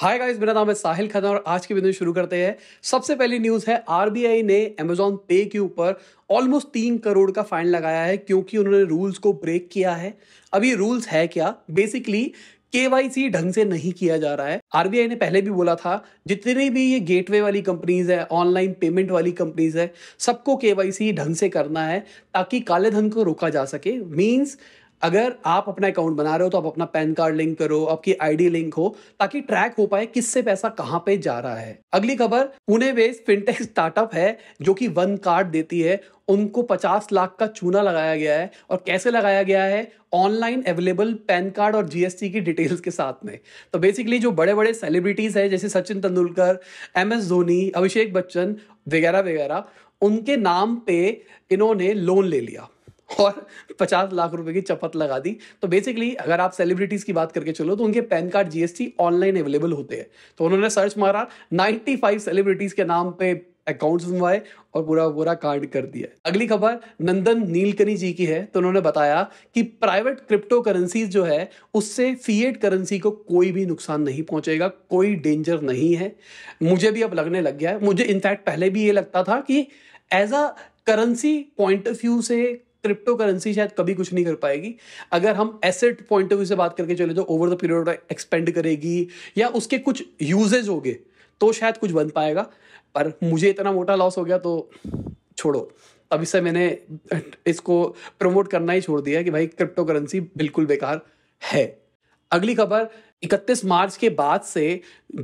hi guys मेरा नाम है साहिल खन्ना और आज की वीडियो शुरू करते हैं सबसे पहली न्यूज़ है आरबीआई ने अमेजोन पे के ऊपर ऑलमोस्ट तीन करोड़ का फाइन लगाया है क्योंकि उन्होंने रूल्स को ब्रेक किया है अभी रूल्स है क्या बेसिकली केवाईसी ढंग से नहीं किया जा रहा है आरबीआई ने पहले भी बोला था जितनी भी ये गेटवे वाली कंपनीज है ऑनलाइन पेमेंट वाली कंपनीज है सबको केवाईसी ढंग से करना है ताकि काले धन को रोका जा सके मीन्स अगर आप अपना अकाउंट बना रहे हो तो आप अपना पैन कार्ड लिंक करो आपकी आईडी लिंक हो ताकि ट्रैक हो पाए किससे पैसा कहाँ पे जा रहा है अगली खबर पुणे बेस्ड फिनटेक स्टार्टअप है जो कि वन कार्ड देती है उनको 50 लाख का चूना लगाया गया है और कैसे लगाया गया है ऑनलाइन अवेलेबल पैन कार्ड और जीएसटी की डिटेल्स के साथ में तो बेसिकली जो बड़े बड़े सेलिब्रिटीज हैं जैसे सचिन तेंदुलकर एम एस धोनी अभिषेक बच्चन वगैरह वगैरह उनके नाम पे इन्होंने लोन ले लिया और पचास लाख रुपए की चपत लगा दी तो बेसिकली अगर आप सेलिब्रिटीज की बात करके चलो तो उनके PAN card GST online available होते हैं तो उन्होंने सर्च मारा 95 सेलिब्रिटीज के नाम पे अकाउंट्स बनवाए और पूरा पूरा कार्ड कर दिया अगली खबर नंदन नीलकनी जी की है तो उन्होंने बताया कि प्राइवेट क्रिप्टो करेंसी जो है उससे फीएड करेंसी को कोई भी नुकसान नहीं पहुंचेगा कोई डेंजर नहीं है मुझे भी अब लगने लग गया है मुझे इनफैक्ट पहले भी ये लगता था कि as a currency point of view से क्रिप्टो करेंसी शायद कभी कुछ नहीं कर पाएगी अगर हम एसेट पॉइंट ऑफ व्यू से बात करके चले तो ओवर द पीरियड एक्सपेंड करेगी या उसके कुछ यूजेज हो गए तो शायद कुछ बन पाएगा पर मुझे इतना मोटा लॉस हो गया तो छोड़ो अब इससे मैंने इसको प्रमोट करना ही छोड़ दिया कि भाई क्रिप्टो करेंसी बिल्कुल बेकार है अगली खबर इकतीस मार्च के बाद से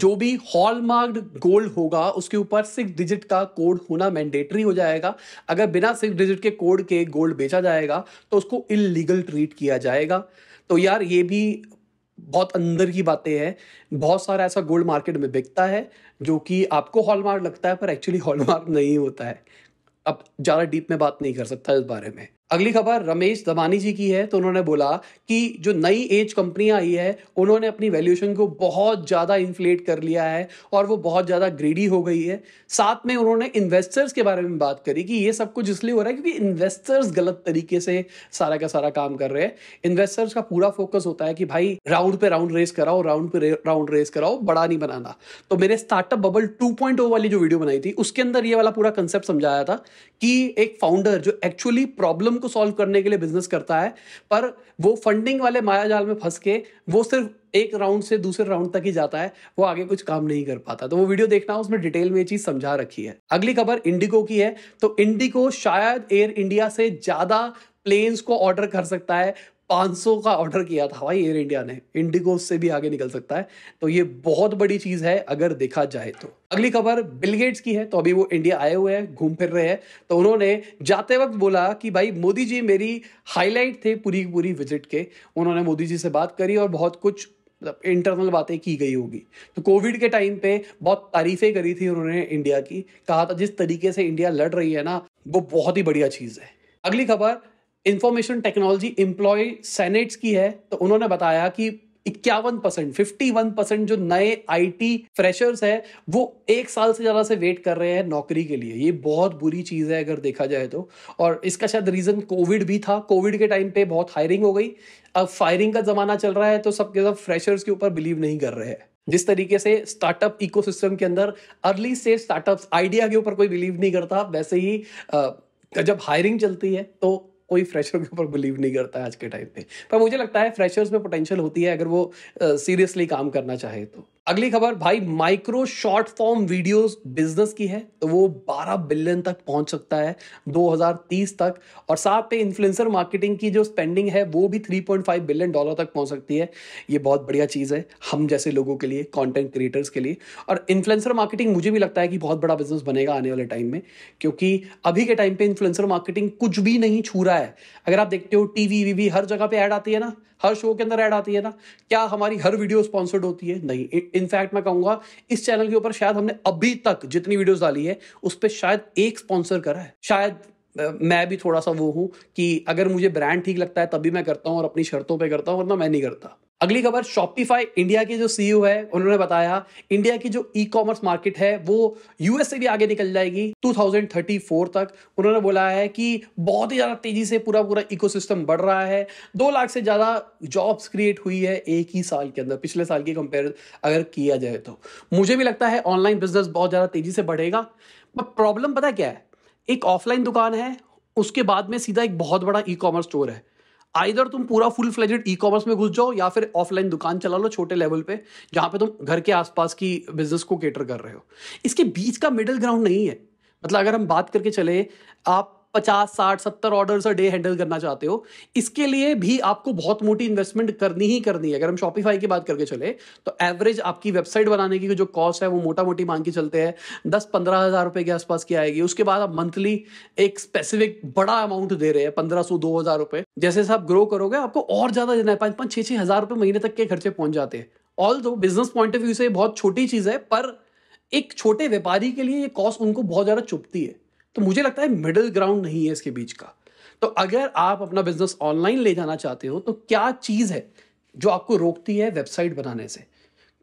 जो भी हॉलमार्क गोल्ड होगा उसके ऊपर सिक्स डिजिट का कोड होना मैंडेटरी हो जाएगा अगर बिना सिक्स डिजिट के कोड के गोल्ड बेचा जाएगा तो उसको इलीगल ट्रीट किया जाएगा तो यार ये भी बहुत अंदर की बातें हैं बहुत सारा ऐसा गोल्ड मार्केट में बिकता है जो कि आपको हॉलमार्क लगता है पर एक्चुअली हॉलमार्क नहीं होता है अब ज़्यादा डीप में बात नहीं कर सकता इस बारे में अगली खबर रमेश दमानी जी की है तो उन्होंने बोला कि जो नई एज कंपनियां आई है उन्होंने अपनी वैल्यूएशन को बहुत ज़्यादा इन्फ्लेट कर लिया है और वो बहुत ज़्यादा ग्रीडी हो गई है साथ में उन्होंने इन्वेस्टर्स के बारे में बात करी कि ये सब कुछ इसलिए हो रहा है क्योंकि इन्वेस्टर्स गलत तरीके से सारा का सारा काम कर रहे हैं इन्वेस्टर्स का पूरा फोकस होता है कि भाई राउंड पे राउंड रेस कराओ राउंड पे राउंड रेस कराओ बड़ा नहीं बनाना तो मेरे स्टार्टअप बबल टू वाली जो वीडियो बनाई थी उसके अंदर ये वाला पूरा कंसेप्ट समझाया था कि एक फाउंडर जो एक्चुअली प्रॉब्लम प्रॉब्लम को सॉल्व करने के लिए बिजनेस करता है पर वो फंडिंग वाले मायाजाल में फंस के वो सिर्फ एक राउंड से दूसरे राउंड तक ही जाता है वो आगे कुछ काम नहीं कर पाता तो वो वीडियो देखना उसमें डिटेल में चीज समझा रखी है अगली खबर इंडिगो की है तो इंडिगो शायद एयर इंडिया से ज्यादा प्लेन्स को ऑर्डर कर सकता है 500 का ऑर्डर किया था हवाई एयर इंडिया ने इंडिगो से भी आगे निकल सकता है तो ये बहुत बड़ी चीज़ है अगर देखा जाए तो अगली खबर बिलगेट्स की है तो अभी वो इंडिया आए हुए हैं घूम फिर रहे हैं तो उन्होंने जाते वक्त बोला कि भाई मोदी जी मेरी हाईलाइट थे पूरी पूरी विजिट के उन्होंने मोदी जी से बात करी और बहुत कुछ मतलब इंटरनल बातें की गई होगी तो कोविड के टाइम पे बहुत तारीफें करी थी उन्होंने इंडिया की कहा था जिस तरीके से इंडिया लड़ रही है ना वो बहुत ही बढ़िया चीज़ है अगली खबर इंफॉर्मेशन टेक्नोलॉजी इंप्लॉय सेनेट्स की है तो उन्होंने बताया कि इक्यावन परसेंट फिफ्टी वन परसेंट जो नए आईटी फ्रेशर्स हैं वो एक साल से ज़्यादा से वेट कर रहे हैं नौकरी के लिए ये बहुत बुरी चीज़ है अगर देखा जाए तो और इसका शायद रीज़न कोविड भी था कोविड के टाइम पे बहुत हायरिंग हो गई अब फायरिंग का ज़माना चल रहा है तो सबके सब फ्रेशर्स के ऊपर बिलीव नहीं कर रहे हैं जिस तरीके से स्टार्टअप इकोसिस्टम के अंदर अर्ली स्टेज स्टार्टअप आइडिया के ऊपर कोई बिलीव नहीं करता वैसे ही जब हायरिंग चलती है तो कोई फ्रेशर के ऊपर बिलीव नहीं करता है आज के टाइम पे पर मुझे लगता है फ्रेशर्स में पोटेंशियल होती है अगर वो सीरियसली uh, काम करना चाहे तो अगली खबर भाई micro short form videos business की है तो वो 12 बिलियन तक पहुंच सकता है 2030 तक और साथ में इन्फ्लुएंसर मार्केटिंग की जो स्पेंडिंग है वो भी 3.5 बिलियन डॉलर तक पहुंच सकती है ये बहुत बढ़िया चीज़ है हम जैसे लोगों के लिए कंटेंट क्रिएटर्स के लिए और इन्फ्लुएंसर मार्केटिंग मुझे भी लगता है कि बहुत बड़ा बिजनेस बनेगा आने वाले टाइम में क्योंकि अभी के टाइम पर इन्फ्लुएंसर मार्केटिंग कुछ भी नहीं छू रहा है अगर आप देखते हो टी वी हर जगह पर ऐड आती है ना हर शो के अंदर ऐड आती है ना क्या हमारी हर वीडियो स्पॉन्सर्ड होती है नहीं इनफैक्ट मैं कहूंगा इस चैनल के ऊपर शायद हमने अभी तक जितनी वीडियोस डाली है उस पर शायद एक स्पॉन्सर करा है शायद मैं भी थोड़ा सा वो हूँ कि अगर मुझे ब्रांड ठीक लगता है तभी मैं करता हूँ और अपनी शर्तों पे करता हूँ वरना मैं नहीं करता अगली खबर शॉपिफाई इंडिया के जो सीईओ e है उन्होंने बताया इंडिया की जो ई कॉमर्स मार्केट है वो यूएस से भी आगे निकल जाएगी 2034 तक उन्होंने बोला है कि बहुत ही ज़्यादा तेजी से पूरा पूरा इकोसिस्टम बढ़ रहा है दो लाख से ज़्यादा जॉब्स क्रिएट हुई है एक ही साल के अंदर पिछले साल की कंपेयर अगर किया जाए तो मुझे भी लगता है ऑनलाइन बिजनेस बहुत ज़्यादा तेजी से बढ़ेगा पर प्रॉब्लम पता क्या है एक ऑफलाइन दुकान है उसके बाद में सीधा एक बहुत बड़ा ई कॉमर्स स्टोर है आइधर तुम पूरा फुल फ्लेजेड ई कॉमर्स में घुस जाओ या फिर ऑफलाइन दुकान चला लो छोटे लेवल पे जहां पे तुम घर के आसपास की बिजनेस को केटर कर रहे हो इसके बीच का मिडिल ग्राउंड नहीं है मतलब अगर हम बात करके चले आप पचास साठ सत्तर ऑर्डर अ डे हैंडल करना चाहते हो इसके लिए भी आपको बहुत मोटी इन्वेस्टमेंट करनी ही करनी है अगर हम शॉपिफाई की बात करके चले तो एवरेज आपकी वेबसाइट बनाने की जो कॉस्ट है वो मोटा मोटी मांग के चलते हैं दस पंद्रह हज़ार रुपए के आसपास की आएगी उसके बाद आप मंथली एक स्पेसिफिक बड़ा अमाउंट दे रहे हैं पंद्रह सौ दो हज़ार रुपए जैसे जैसे आप ग्रो करोगे आपको और ज़्यादा देना है पाँच पांच छह छह हज़ार रुपए महीने तक के खर्चे पहुंच जाते हैं ऑल दो बिजनेस पॉइंट ऑफ व्यू से बहुत छोटी चीज़ है पर एक छोटे व्यापारी के लिए ये कॉस्ट उनको बहुत ज़्यादा चुपती है तो मुझे लगता है मिडिल ग्राउंड नहीं है इसके बीच का तो अगर आप अपना बिजनेस ऑनलाइन ले जाना चाहते हो तो क्या चीज़ है जो आपको रोकती है वेबसाइट बनाने से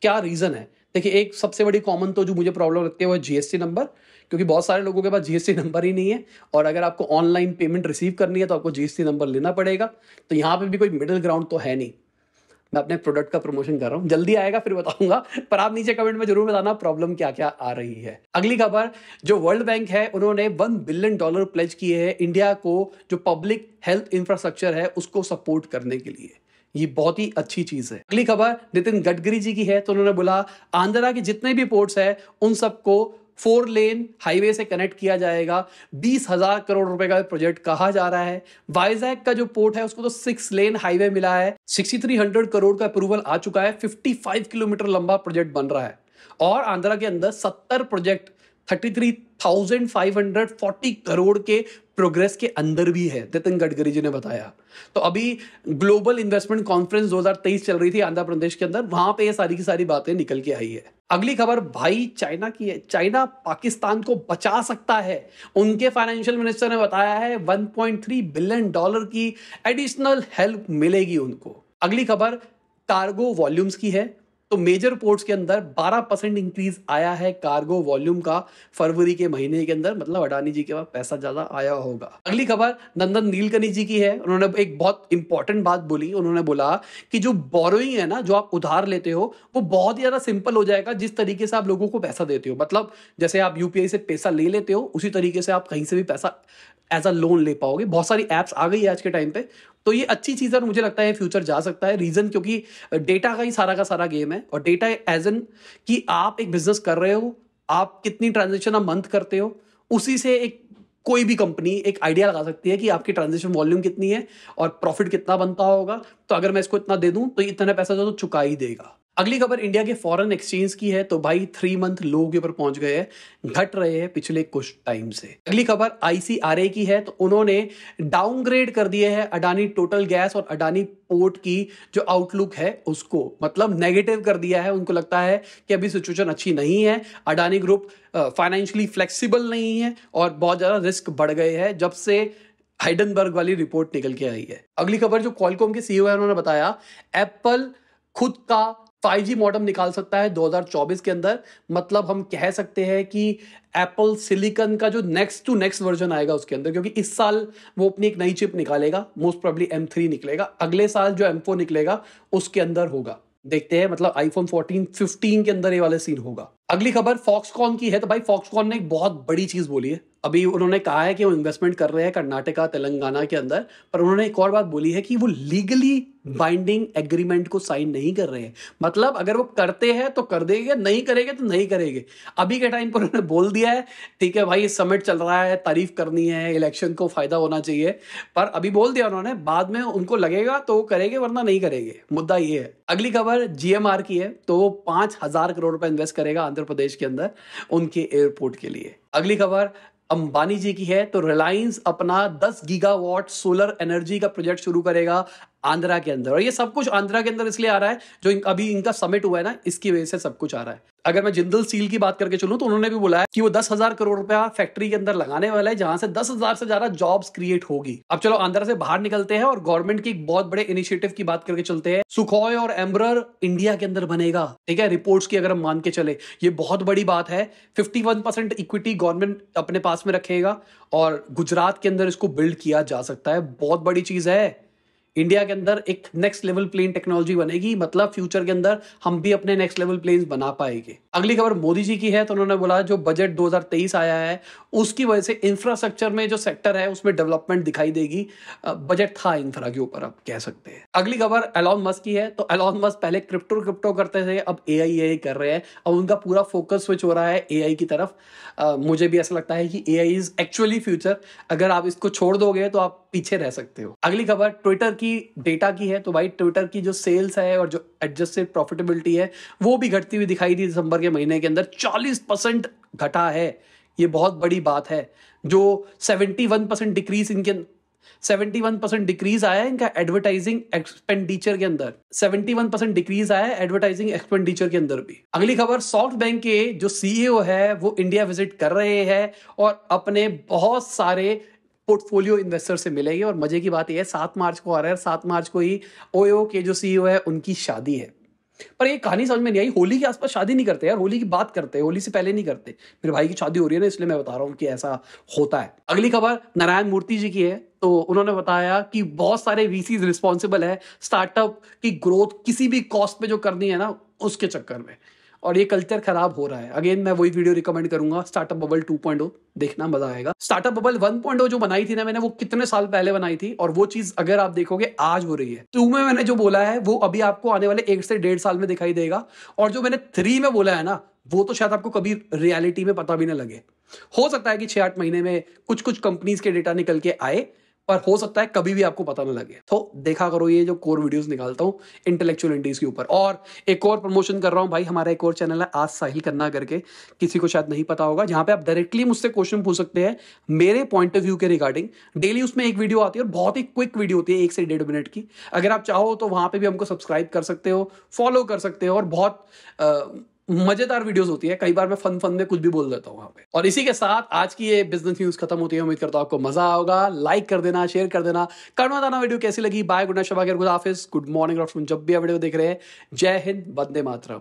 क्या रीज़न है देखिए एक सबसे बड़ी कॉमन तो जो मुझे प्रॉब्लम लगती है वो जीएसटी नंबर क्योंकि बहुत सारे लोगों के पास जीएसटी नंबर ही नहीं है और अगर आपको ऑनलाइन पेमेंट रिसीव करनी है तो आपको जीएसटी नंबर लेना पड़ेगा तो यहाँ पर भी कोई मिडिल ग्राउंड तो है नहीं मैं अपने प्रोडक्ट का प्रमोशन कर रहा हूँ जल्दी आएगा फिर बताऊंगा पर आप नीचे कमेंट में जरूर बताना प्रॉब्लम क्या क्या आ रही है अगली खबर जो वर्ल्ड बैंक है उन्होंने वन बिलियन डॉलर प्लेज किए हैं इंडिया को जो पब्लिक हेल्थ इंफ्रास्ट्रक्चर है उसको सपोर्ट करने के लिए ये बहुत ही अच्छी चीज है अगली खबर नितिन गडकरी जी की है तो उन्होंने बोला आंध्रा के जितने भी पोर्ट्स है उन सबको फोर लेन हाईवे से कनेक्ट किया जाएगा बीस हजार करोड़ रुपए का प्रोजेक्ट कहा जा रहा है वाइजैक का जो पोर्ट है उसको तो सिक्स लेन हाईवे मिला है सिक्सटी थ्री हंड्रेड करोड़ का अप्रूवल आ चुका है फिफ्टी फाइव किलोमीटर लंबा प्रोजेक्ट बन रहा है और आंध्रा के अंदर सत्तर प्रोजेक्ट 33,540 करोड़ के प्रोग्रेस के अंदर भी है नितिन गडकरी जी ने बताया तो अभी ग्लोबल इन्वेस्टमेंट कॉन्फ्रेंस 2023 चल रही थी आंध्र प्रदेश के अंदर वहां पे ये सारी की सारी बातें निकल के आई है अगली खबर भाई चाइना की है चाइना पाकिस्तान को बचा सकता है उनके फाइनेंशियल मिनिस्टर ने बताया है 1.3 बिलियन डॉलर की एडिशनल हेल्प मिलेगी उनको अगली खबर कार्गो वॉल्यूम्स की है तो मेजर पोर्ट्स के अंदर 12 परसेंट इंक्रीज आया है कार्गो वॉल्यूम का फरवरी के महीने के अंदर मतलब अडानी जी के पास पैसा ज्यादा आया होगा अगली खबर नंदन नीलकनी जी की है उन्होंने एक बहुत इंपॉर्टेंट बात बोली उन्होंने बोला कि जो बोरोइंग है ना जो आप उधार लेते हो वो बहुत ज्यादा सिंपल हो जाएगा जिस तरीके से आप लोगों को पैसा देते हो मतलब जैसे आप यूपीआई से पैसा ले लेते हो उसी तरीके से आप कहीं से भी पैसा एज अ लोन ले पाओगे बहुत सारी एप्स आ गई है आज के टाइम पे तो ये अच्छी चीज़ है और मुझे लगता है फ्यूचर जा सकता है रीज़न क्योंकि डेटा का ही सारा का सारा गेम है और डेटा एज एन कि आप एक बिजनेस कर रहे हो आप कितनी ट्रांजेक्शन आप मंथ करते हो उसी से एक कोई भी कंपनी एक आइडिया लगा सकती है कि आपकी ट्रांजेक्शन वॉल्यूम कितनी है और प्रॉफिट कितना बनता होगा तो अगर मैं इसको इतना दे दूं तो इतना पैसा जो तो चुका ही देगा अगली खबर इंडिया के फॉरेन एक्सचेंज की है तो भाई थ्री मंथ लो के ऊपर पहुंच गए हैं घट रहे हैं पिछले कुछ टाइम से अगली खबर आईसीआरए की है तो उन्होंने डाउनग्रेड कर दिए है अडानी टोटल गैस और अडानी पोर्ट की जो आउटलुक है उसको मतलब नेगेटिव कर दिया है उनको लगता है कि अभी सिचुएशन अच्छी नहीं है अडानी ग्रुप फाइनेंशियली फ्लेक्सीबल नहीं है और बहुत ज़्यादा रिस्क बढ़ गए हैं जब से हाइडनबर्ग वाली रिपोर्ट निकल के आई है अगली खबर जो कॉलकॉम के सीईओ e है उन्होंने बताया एप्पल खुद का 5G मॉडम निकाल सकता है 2024 के अंदर मतलब हम कह सकते हैं कि एप्पल सिलिकन का जो नेक्स्ट टू नेक्स्ट वर्जन आएगा उसके अंदर क्योंकि इस साल वो अपनी एक नई चिप निकालेगा मोस्ट प्रॉब्ली M3 निकलेगा अगले साल जो M4 निकलेगा उसके अंदर होगा देखते हैं मतलब आईफोन 14, 15 के अंदर ये वाला सीन होगा अगली खबर फॉक्सकॉन की है तो भाई फॉक्सकॉन ने एक बहुत बड़ी चीज बोली है अभी उन्होंने कहा है कि वो इन्वेस्टमेंट कर रहे हैं कर्नाटका तेलंगाना के अंदर पर उन्होंने एक और बात बोली है कि वो लीगली बाइंडिंग एग्रीमेंट को साइन नहीं कर रहे हैं मतलब अगर वो करते हैं तो कर देंगे नहीं करेंगे तो नहीं करेंगे अभी के टाइम पर उन्होंने बोल दिया है ठीक है भाई समिट चल रहा है तारीफ करनी है इलेक्शन को फायदा होना चाहिए पर अभी बोल दिया उन्होंने बाद में उनको लगेगा तो वो करेंगे वरना नहीं करेंगे मुद्दा ये है अगली खबर जीएमआर की है तो वो पांच हजार करोड़ रुपए इन्वेस्ट करेगा आंध्र प्रदेश के अंदर उनके एयरपोर्ट के लिए अगली खबर अंबानी जी की है तो रिलायंस अपना 10 गीगावाट सोलर एनर्जी का प्रोजेक्ट शुरू करेगा आंध्रा के अंदर और ये सब कुछ आंध्रा के अंदर इसलिए आ रहा है जो अभी इनका समिट हुआ है ना इसकी वजह से सब कुछ आ रहा है अगर मैं जिंदल सील की बात करके चलूं तो उन्होंने भी बोला है कि वो दस हजार करोड़ रुपया फैक्ट्री के अंदर लगाने वाला है जहां से दस हजार से ज्यादा जॉब्स क्रिएट होगी अब चलो आंध्रा से बाहर निकलते हैं और गवर्नमेंट की एक बहुत बड़े इनिशिएटिव की बात करके चलते हैं सुखोय और एम्ब्रर इंडिया के अंदर बनेगा ठीक है रिपोर्ट की अगर हम मान के चले ये बहुत बड़ी बात है फिफ्टी इक्विटी गवर्नमेंट अपने पास में रखेगा और गुजरात के अंदर इसको बिल्ड किया जा सकता है बहुत बड़ी चीज है इंडिया के अंदर एक नेक्स्ट लेवल प्लेन टेक्नोलॉजी बनेगी मतलब फ्यूचर के अंदर हम भी अपने नेक्स्ट लेवल प्लेन बना पाएंगे अगली खबर मोदी जी की है तो उन्होंने बोला जो बजट 2023 आया है उसकी वजह से इंफ्रास्ट्रक्चर में जो सेक्टर है उसमें डेवलपमेंट दिखाई देगी बजट था इंफ्रा के ऊपर आप कह सकते हैं अगली खबर एलॉन मस्क की है तो एलॉन मस्क पहले क्रिप्टो क्रिप्टो करते थे अब ए आई कर रहे हैं अब उनका पूरा फोकस स्विच हो रहा है ए की तरफ मुझे भी ऐसा लगता है कि ए इज एक्चुअली फ्यूचर अगर आप इसको छोड़ दोगे तो आप पीछे रह सकते हो अगली खबर ट्विटर की डेटा की है तो भाई ट्विटर की जो सेल्स है और जो एडजस्टेड प्रॉफिटेबिलिटी है वो भी घटती हुई दिखाई दी दिसंबर के महीने के अंदर चालीस परसेंट घटा है ये बहुत बड़ी बात है जो सेवेंटी परसेंट डिक्रीज इनके 71 परसेंट डिक्रीज आया है इनका एडवर्टाइजिंग एक्सपेंडिचर के अंदर 71 परसेंट डिक्रीज आया है एडवर्टाइजिंग एक्सपेंडिचर के अंदर भी अगली खबर सॉफ्ट बैंक के जो सीईओ e है वो इंडिया विजिट कर रहे हैं और अपने बहुत सारे पोर्टफोलियो इन्वेस्टर से मिलेगी और मजे की बात यह है सात मार्च को आ रहा है सात मार्च को ही ओयो के जो सीईओ e है उनकी शादी है पर ये कहानी समझ में नहीं आई होली के आसपास शादी नहीं करते यार होली की बात करते हैं होली से पहले नहीं करते मेरे भाई की शादी हो रही है ना इसलिए मैं बता रहा हूं कि ऐसा होता है अगली खबर नारायण मूर्ति जी की है तो उन्होंने बताया कि बहुत सारे वीसी रिस्पॉन्सिबल है स्टार्टअप की ग्रोथ किसी भी कॉस्ट पे जो करनी है ना उसके चक्कर में और ये कल्चर खराब हो रहा है अगेन मैं वही वीडियो रिकमेंड करूंगा स्टार्टअप बबल 2.0 देखना मजा आएगा स्टार्टअप बबल 1.0 जो बनाई थी ना मैंने वो कितने साल पहले बनाई थी और वो चीज अगर आप देखोगे आज हो रही है टू में मैंने जो बोला है वो अभी आपको आने वाले एक से डेढ़ साल में दिखाई देगा और जो मैंने थ्री में बोला है ना वो तो शायद आपको कभी रियलिटी में पता भी ना लगे हो सकता है कि छह आठ महीने में कुछ कुछ कंपनीज के डेटा निकल के आए पर हो सकता है कभी भी आपको पता ना लगे तो देखा करो ये जो कोर वीडियोस निकालता हूँ इंटेलेक्चुअल इंडीज के ऊपर और एक और प्रमोशन कर रहा हूँ भाई हमारा एक और चैनल है आज साहिल करना करके किसी को शायद नहीं पता होगा जहाँ पे आप डायरेक्टली मुझसे क्वेश्चन पूछ सकते हैं मेरे पॉइंट ऑफ व्यू के रिगार्डिंग डेली उसमें एक वीडियो आती है और बहुत ही क्विक वीडियो होती है एक से डेढ़ मिनट की अगर आप चाहो तो वहाँ पर भी हमको सब्सक्राइब कर सकते हो फॉलो कर सकते हो और बहुत मजेदार वीडियोस होती है कई बार मैं फन फन में कुछ भी बोल देता हूँ वहां पे और इसी के साथ आज की ये बिजनेस न्यूज खत्म होती है उम्मीद करता हूँ आपको मजा आएगा लाइक कर देना शेयर कर देना करना दाना वीडियो कैसी लगी बाय गुड नाइट शबा गुड हाफिज गुड मॉर्निंग जब भी वीडियो देख रहे हैं जय हिंद बंदे मातरम